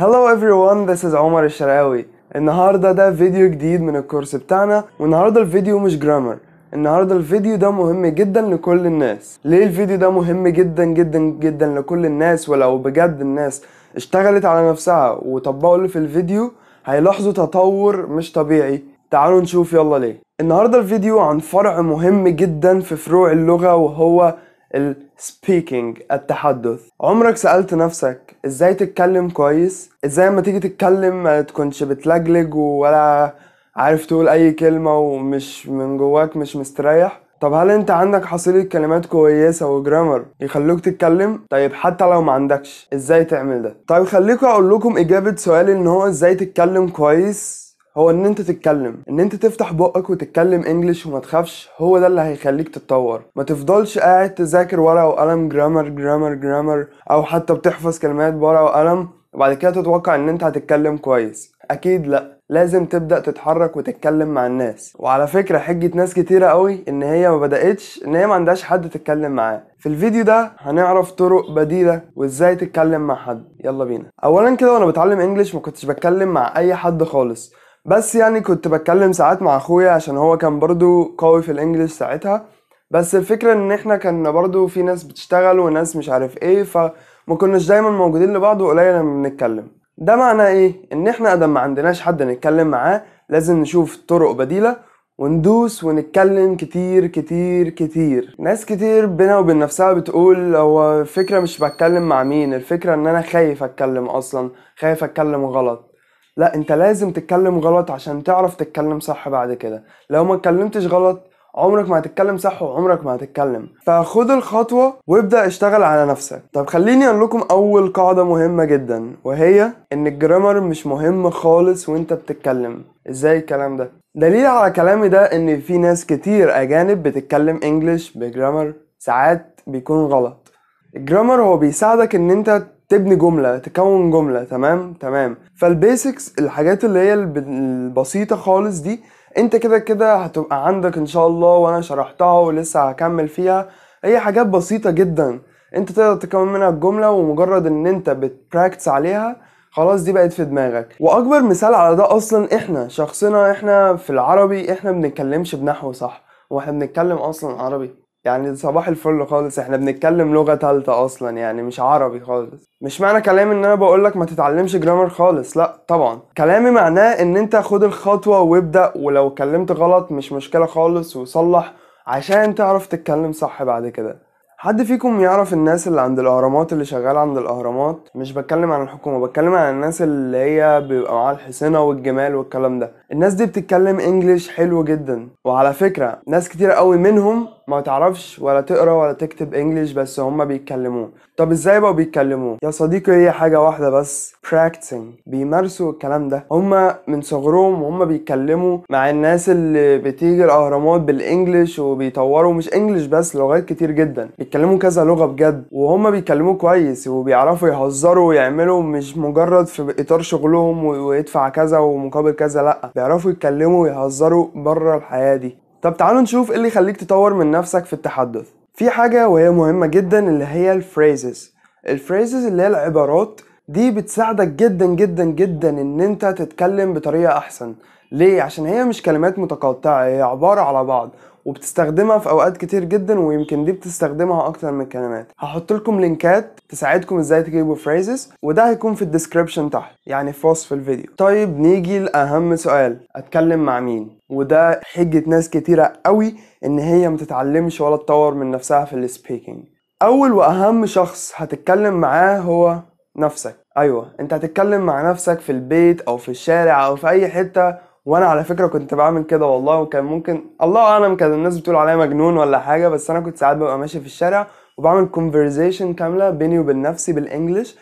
Hello everyone, this is عمر الشرقاوي النهاردة ده فيديو جديد من الكورس بتاعنا والنهاردة الفيديو مش جرامر النهاردة الفيديو ده مهم جدا لكل الناس ليه الفيديو ده مهم جدا جدا جدا لكل الناس ولو بجد الناس اشتغلت على نفسها وطبقوا اللي في الفيديو هيلاحظوا تطور مش طبيعي تعالوا نشوف يلا ليه النهاردة الفيديو عن فرع مهم جدا في فروع اللغة وهو السبيكينج التحدث عمرك سألت نفسك ازاي تتكلم كويس ازاي ما تيجي تتكلم ما تكونش بتلجلج ولا عارف تقول اي كلمة ومش من جواك مش مستريح طب هل انت عندك حصيلة كلمات كويسة وجرامر يخلوك تتكلم؟ طيب حتى لو ما عندكش ازاي تعمل ده؟ طيب خليكوا اقول لكم اجابة سؤالي ان هو ازاي تتكلم كويس هو ان انت تتكلم ان انت تفتح بقك وتتكلم انجلش وما تخافش هو ده اللي هيخليك تتطور ما تفضلش قاعد تذاكر ورقه وقلم جرامر جرامر جرامر او حتى بتحفظ كلمات بورقه وقلم وبعد كده تتوقع ان انت هتتكلم كويس اكيد لا لازم تبدا تتحرك وتتكلم مع الناس وعلى فكره حجه ناس كتيره قوي ان هي ما بداتش ان هي ما عندهاش حد تتكلم معاه في الفيديو ده هنعرف طرق بديله وازاي تتكلم مع حد يلا بينا اولا كده وانا بتعلم انجليش ما كنتش بتكلم مع اي حد خالص بس يعني كنت بتكلم ساعات مع اخويا عشان هو كان برضو قوي في الانجليش ساعتها بس الفكرة ان احنا كنا برضو في ناس بتشتغل وناس مش عارف ايه فما كناش دايما موجودين لبعض وقليل لما بنتكلم ده معناه ايه ان احنا قدم ما عندناش حد نتكلم معاه لازم نشوف طرق بديلة وندوس ونتكلم كتير كتير كتير ناس كتير بينا وبين نفسها بتقول هو الفكرة مش بتكلم مع مين الفكرة ان انا خايف اتكلم اصلا خايف اتكلم غلط لا انت لازم تتكلم غلط عشان تعرف تتكلم صح بعد كده لو ما اتكلمتش غلط عمرك ما هتتكلم صح وعمرك ما هتتكلم فخد الخطوة وابدأ اشتغل على نفسك طب خليني اقول لكم اول قاعدة مهمة جدا وهي ان الجرامر مش مهم خالص وانت بتتكلم ازاي الكلام ده دليل على كلامي ده ان في ناس كتير اجانب بتتكلم انجلش بجرامر ساعات بيكون غلط الجرامر هو بيساعدك ان انت تبني جمله تكون جمله تمام تمام فالبيسكس الحاجات اللي هي البسيطه خالص دي انت كده كده هتبقى عندك ان شاء الله وانا شرحتها ولسه هكمل فيها هي حاجات بسيطه جدا انت تقدر تكون منها الجمله ومجرد ان انت بتبراكتس عليها خلاص دي بقت في دماغك واكبر مثال على ده اصلا احنا شخصنا احنا في العربي احنا بنتكلمش بنحو صح واحنا بنتكلم اصلا عربي يعني صباح الفل خالص احنا بنتكلم لغة تالتة اصلا يعني مش عربي خالص مش معنى كلامي ان انا بقولك ما تتعلمش جرامر خالص لا طبعا كلامي معناه ان انت خد الخطوة وابدأ ولو اتكلمت غلط مش مشكلة خالص وصلح عشان تعرف تتكلم صح بعد كده حد فيكم يعرف الناس اللي عند الاهرامات اللي شغال عند الاهرامات مش بتكلم عن الحكومه بتكلم عن الناس اللي هي بيبقى معاها الحصينه والجمال والكلام ده الناس دي بتتكلم انجليش حلو جدا وعلى فكره ناس كتير قوي منهم ما تعرفش ولا تقرا ولا تكتب انجليش بس هما بيتكلموه طب ازاي بقوا بيتكلموه يا صديقي هي حاجه واحده بس practicing بيمارسوا الكلام ده هما من صغرهم وهما بيتكلموا مع الناس اللي بتيجي الاهرامات بالانجليش وبيطوروا مش انجليش بس لغات كتير جدا بيتكلموا كذا لغه بجد وهما بيتكلموا كويس وبيعرفوا يهزروا ويعملوا مش مجرد في اطار شغلهم ويدفع كذا ومقابل كذا لا بيعرفوا يتكلموا ويهزروا بره الحياه دي طب تعالوا نشوف ايه اللي يخليك تطور من نفسك في التحدث في حاجة وهي مهمة جدا اللي هي الفريزز الفريزز اللي هي العبارات دي بتساعدك جدا جدا جدا ان انت تتكلم بطريقة احسن ليه؟ عشان هي مش كلمات متقطعة هي عبارة على بعض وبتستخدمها في اوقات كتير جدا ويمكن دي بتستخدمها اكتر من كلمات هحط لكم لينكات تساعدكم ازاي تجيبوا فريزز وده هيكون في الديسكربشن تحت يعني في وصف الفيديو طيب نيجي لاهم سؤال اتكلم مع مين وده حجة ناس كتيرة قوي ان هي متتعلمش ولا تطور من نفسها في السبيكينج اول واهم شخص هتتكلم معاه هو نفسك ايوه انت هتتكلم مع نفسك في البيت او في الشارع او في اي حته وانا على فكره كنت بعمل كده والله وكان ممكن الله اعلم كان الناس بتقول عليا مجنون ولا حاجه بس انا كنت ساعات ببقى ماشي في الشارع وبعمل conversation كامله بيني وبين نفسي بالانجلش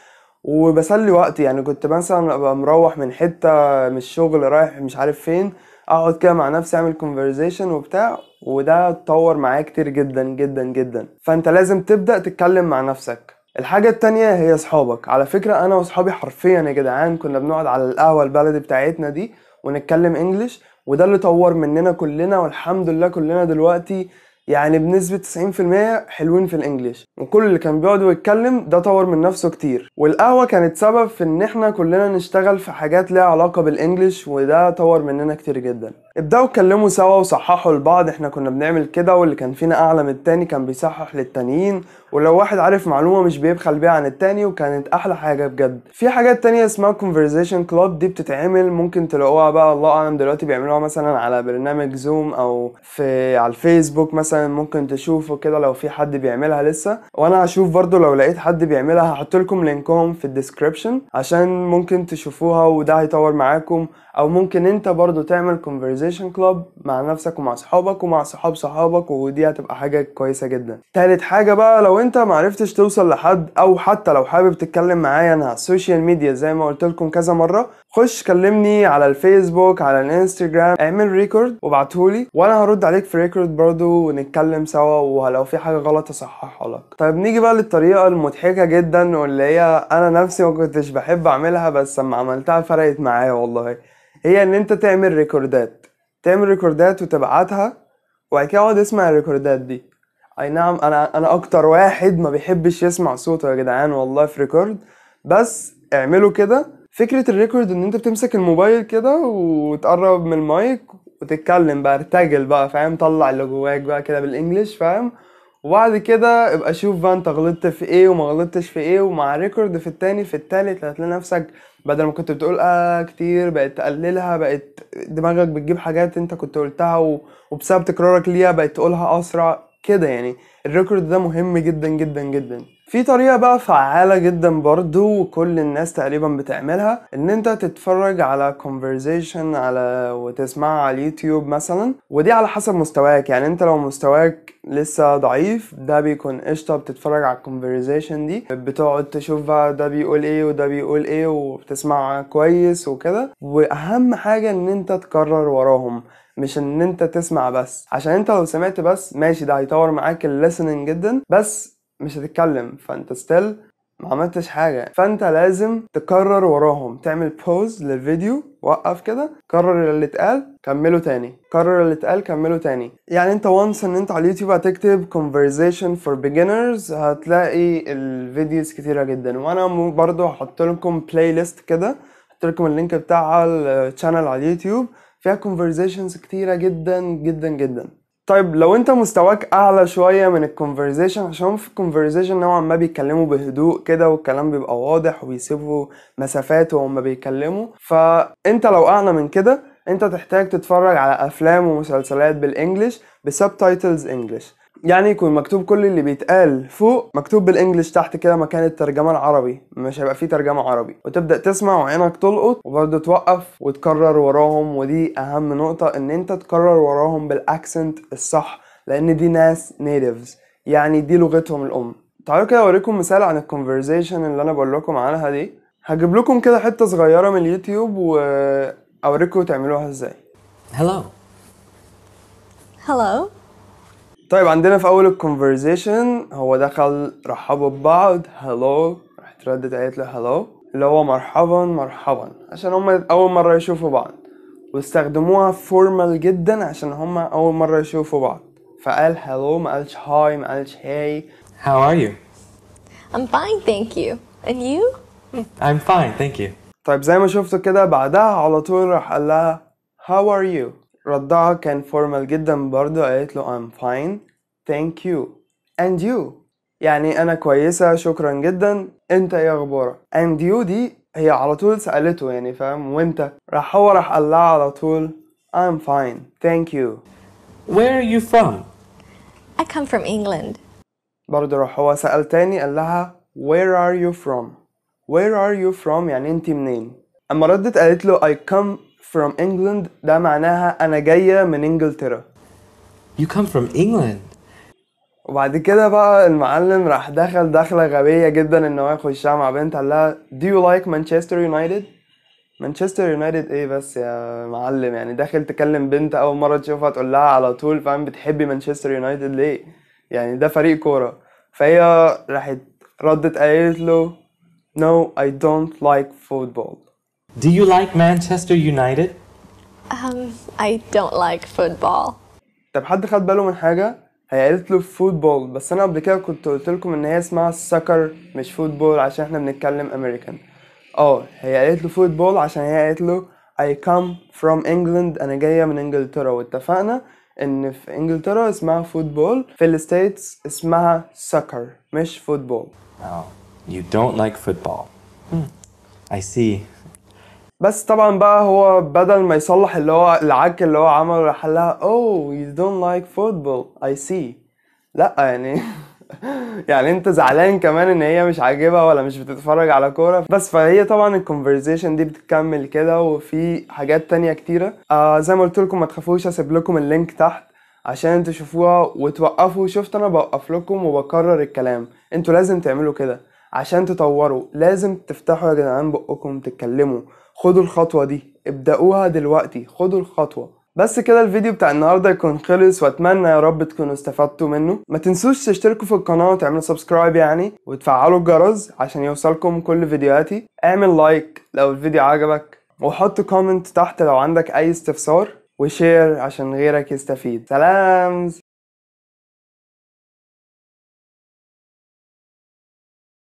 وبسلي وقتي يعني كنت مثلا ابقى مروح من حته من الشغل رايح مش عارف فين اقعد كده مع نفسي اعمل كونفرزيشن وبتاع وده اتطور معايا كتير جدا جدا جدا فانت لازم تبدا تتكلم مع نفسك الحاجة التانية هي صحابك على فكرة أنا وصحابي حرفيا يا جدعان كنا بنقعد على القهوة البلدي بتاعتنا دي ونتكلم انجلش وده اللي طور مننا كلنا والحمد لله كلنا دلوقتي يعني بنسبة 90% حلوين في الانجليش وكل اللي كان بيقعد ويتكلم ده طور من نفسه كتير والقهوة كانت سبب في ان احنا كلنا نشتغل في حاجات ليها علاقة بالانجليش وده طور مننا كتير جدا ابدأوا اتكلموا سوا وصححوا لبعض احنا كنا بنعمل كده واللي كان فينا أعلى من التاني كان بيصحح للتانيين ولو واحد عارف معلومة مش بيبخل بيها عن التاني وكانت أحلى حاجة بجد في حاجات تانية اسمها conversation club دي بتتعمل ممكن تلاقوها بقى الله أعلم دلوقتي بيعملوها مثلا على برنامج زوم أو في على الفيسبوك مثلا ممكن تشوفوا كده لو في حد بيعملها لسه وأنا هشوف برضو لو لقيت حد بيعملها هحط لكم لينكهم في الديسكريبشن عشان ممكن تشوفوها وده هيطور معاكم او ممكن انت برضو تعمل conversation club مع نفسك ومع صحابك ومع صحاب صحابك ودي هتبقى حاجة كويسة جدا تالت حاجة بقى لو انت معرفتش توصل لحد او حتى لو حابب تتكلم معايا انا على السوشيال ميديا زي ما قلت لكم كذا مرة خش كلمني على الفيسبوك على الانستجرام اعمل ريكورد وابعتهولي وانا هرد عليك في ريكورد برضو ونتكلم سوا ولو في حاجة غلط اصححها لك طيب نيجي بقى للطريقة المضحكة جدا واللي هي انا نفسي ما كنتش بحب اعملها بس لما عملتها فرقت معايا والله هي ان انت تعمل ريكوردات تعمل ريكوردات وتبعتها وبعد كده اقعد اسمع الريكوردات دي اي نعم انا انا اكتر واحد ما بيحبش يسمع صوته يا جدعان والله في ريكورد بس اعملوا كده فكرة الريكورد ان انت بتمسك الموبايل كده وتقرب من المايك وتتكلم بقى ارتجل بقى فاهم طلع اللي جواك بقى كده بالانجلش فاهم وبعد كده ابقى شوف بقى انت غلطت في ايه وما غلطتش في ايه ومع ريكورد في التاني في التالت هتلاقي نفسك بدل ما كنت بتقول اه كتير بقت تقللها بقت دماغك بتجيب حاجات انت كنت قلتها وبسبب تكرارك ليها بقت تقولها اسرع كده يعني الريكورد ده مهم جدا جدا جدا في طريقة بقى فعالة جدا برضو وكل الناس تقريبا بتعملها ان انت تتفرج على conversation على وتسمعها على اليوتيوب مثلا ودي على حسب مستواك يعني انت لو مستواك لسه ضعيف ده بيكون قشطة بتتفرج على الكونفرزيشن دي بتقعد تشوف بقى ده بيقول ايه وده بيقول ايه وبتسمع كويس وكده واهم حاجة ان انت تكرر وراهم مش ان انت تسمع بس عشان انت لو سمعت بس ماشي ده هيطور معاك الليسننج جدا بس مش هتتكلم فانت ستيل ما عملتش حاجة فانت لازم تكرر وراهم تعمل بوز للفيديو وقف كده كرر اللي اتقال كمله تاني كرر اللي اتقال كمله تاني يعني انت وانس ان انت على اليوتيوب هتكتب conversation for beginners هتلاقي الفيديوز كتيرة جدا وانا برضو هحط لكم بلاي ليست كده هحط لكم اللينك بتاعها الشانل على اليوتيوب فيها conversations كتيرة جدا جدا جدا طيب لو انت مستواك اعلى شويه من الكونفرزيشن عشان في الكونفرزيشن نوعا ما بيتكلموا بهدوء كده والكلام بيبقى واضح وبيسيبوا مسافات وهم بيتكلموا فانت لو اعلى من كده انت تحتاج تتفرج على افلام ومسلسلات بالانجلش بسبتايتلز انجلش يعني يكون مكتوب كل اللي بيتقال فوق مكتوب بالانجلش تحت كده مكان الترجمه العربي مش هيبقى فيه ترجمه عربي وتبدا تسمع وعينك تلقط وبرده توقف وتكرر وراهم ودي اهم نقطه ان انت تكرر وراهم بالاكسنت الصح لان دي ناس نيتيفز يعني دي لغتهم الام تعالوا كده اوريكم مثال عن الكونفرزيشن اللي انا بقول لكم عنها دي هجيب لكم كده حته صغيره من اليوتيوب واوريكم تعملوها ازاي hello hello طيب عندنا في اول الكونفرزيشن هو دخل رحبوا ببعض هلو راحت ردت قالت له هلو اللي هو مرحبا مرحبا عشان هما اول مره يشوفوا بعض واستخدموها فورمال جدا عشان هما اول مره يشوفوا بعض فقال هلو ما قالش هاي ما قالش هاي How are you? I'm fine thank you and you? I'm fine thank you طيب زي ما شفتوا كده بعدها على طول راح قال لها How are you? ردها كان فورمال جدا برضه قالت له I'm fine thank you and you يعني أنا كويسة شكرا جدا أنت يا إيه غبارة and you دي هي على طول سألته يعني فاهم وأنت راح هو راح قال لها على طول I'm fine thank you Where are you from? I come from England برضه راح هو سأل تاني قال لها Where are you from? Where are you from يعني أنت منين؟ أما ردت قالت له I come from England ده معناها أنا جاية من إنجلترا You come from England وبعد كده بقى المعلم راح دخل دخلة غبية جدا إن هو يخشها مع بنت قال لها Do you like Manchester United؟ مانشستر يونايتد ايه بس يا معلم يعني داخل تكلم بنت اول مره تشوفها تقول لها على طول فاهم بتحبي مانشستر يونايتد ليه يعني ده فريق كوره فهي راحت ردت قالت له no I don't like football Do you like Manchester United? Um, I don't like football. طب حد خد باله من حاجة؟ هي قالت football بس أنا قبل كده كنت قلت اسمها soccer مش football عشان إحنا بنتكلم American. أه هي قالت football عشان هي قالت I come from England أنا جاية من إنجلترا واتفقنا إن في إنجلترا اسمها football في الـ States اسمها soccer مش football. Oh, you don't like football. Hmm. I see. بس طبعا بقى هو بدل ما يصلح اللي هو العك اللي هو عمله راح لها اوه يو دونت لايك فوتبول اي سي لا يعني يعني انت زعلان كمان ان هي مش عاجبها ولا مش بتتفرج على كوره بس فهي طبعا الكونفرزيشن دي بتكمل كده وفي حاجات تانية كتيره آه زي ما قلت لكم ما تخافوش هسيب لكم اللينك تحت عشان تشوفوها وتوقفوا شفت انا بوقف لكم وبكرر الكلام انتوا لازم تعملوا كده عشان تطوروا لازم تفتحوا يا جدعان بقكم تتكلموا خدوا الخطوة دي ابدأوها دلوقتي خدوا الخطوة بس كده الفيديو بتاع النهاردة يكون خلص واتمنى يا رب تكونوا استفدتوا منه ما تنسوش تشتركوا في القناة وتعملوا سبسكرايب يعني وتفعلوا الجرس عشان يوصلكم كل فيديوهاتي اعمل لايك لو الفيديو عجبك وحط كومنت تحت لو عندك اي استفسار وشير عشان غيرك يستفيد سلام